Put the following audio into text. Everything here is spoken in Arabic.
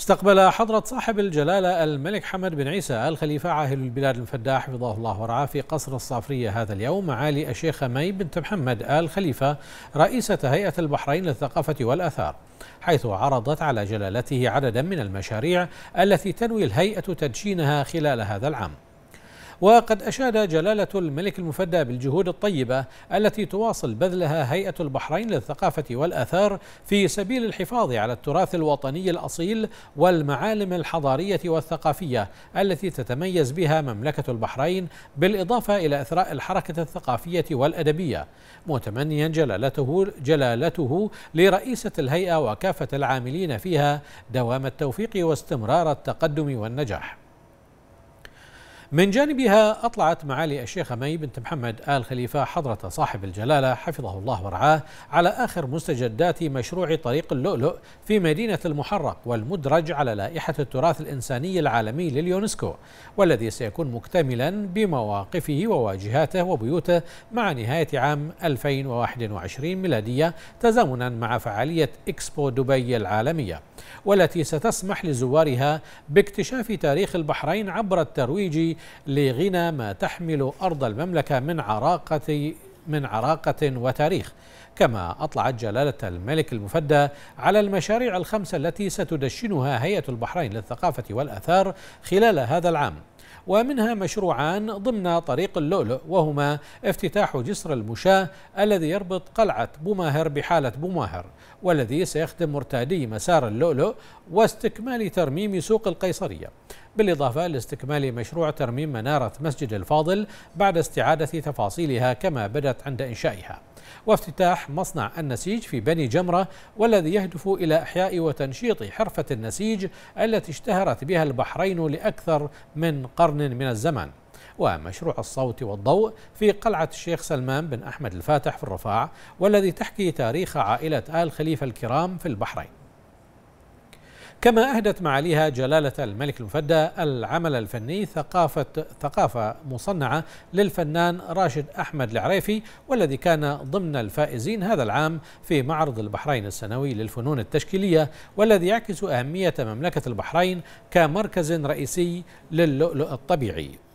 استقبل حضرة صاحب الجلالة الملك حمد بن عيسى الخليفة عاهل البلاد الفداح حفظه الله ورعاه في قصر الصافرية هذا اليوم معالي الشيخة مي بنت محمد آل خليفة رئيسة هيئة البحرين للثقافة والأثار حيث عرضت على جلالته عددا من المشاريع التي تنوي الهيئة تدشينها خلال هذا العام وقد أشاد جلالة الملك المفدى بالجهود الطيبة التي تواصل بذلها هيئة البحرين للثقافة والآثار في سبيل الحفاظ على التراث الوطني الأصيل والمعالم الحضارية والثقافية التي تتميز بها مملكة البحرين بالإضافة إلى إثراء الحركة الثقافية والأدبية متمنيا جلالته, جلالته لرئيسة الهيئة وكافة العاملين فيها دوام التوفيق واستمرار التقدم والنجاح من جانبها أطلعت معالي الشيخة مي بنت محمد آل خليفة حضرة صاحب الجلالة حفظه الله ورعاه على آخر مستجدات مشروع طريق اللؤلؤ في مدينة المحرق والمدرج على لائحة التراث الإنساني العالمي لليونسكو والذي سيكون مكتملا بمواقفه وواجهاته وبيوته مع نهاية عام 2021 ميلادية تزامنا مع فعالية إكسبو دبي العالمية والتي ستسمح لزوارها باكتشاف تاريخ البحرين عبر الترويج لغنى ما تحمل أرض المملكة من عراقة من عراقة وتاريخ كما أطلعت جلالة الملك المفدى على المشاريع الخمسة التي ستدشنها هيئة البحرين للثقافة والأثار خلال هذا العام ومنها مشروعان ضمن طريق اللؤلؤ وهما افتتاح جسر المشاة الذي يربط قلعة بوماهر بحالة بوماهر والذي سيخدم مرتادي مسار اللؤلؤ واستكمال ترميم سوق القيصرية بالإضافة لاستكمال مشروع ترميم منارة مسجد الفاضل بعد استعادة تفاصيلها كما بدت عند إنشائها وافتتاح مصنع النسيج في بني جمرة والذي يهدف إلى إحياء وتنشيط حرفة النسيج التي اشتهرت بها البحرين لأكثر من قرن من الزمن ومشروع الصوت والضوء في قلعة الشيخ سلمان بن أحمد الفاتح في الرفاع والذي تحكي تاريخ عائلة آل خليفة الكرام في البحرين كما أهدت معاليها جلالة الملك المفدى العمل الفني ثقافة ثقافة مصنعة للفنان راشد أحمد العريفي والذي كان ضمن الفائزين هذا العام في معرض البحرين السنوي للفنون التشكيلية والذي يعكس أهمية مملكة البحرين كمركز رئيسي للؤلؤ الطبيعي